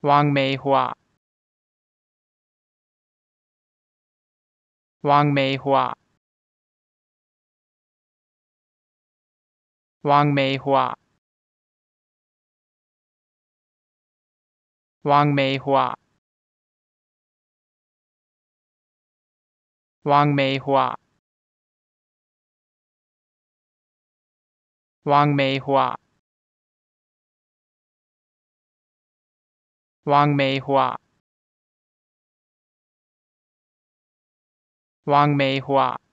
王梅花，王梅花，王梅花，王梅花，王梅花，王梅花。王梅花，王梅花。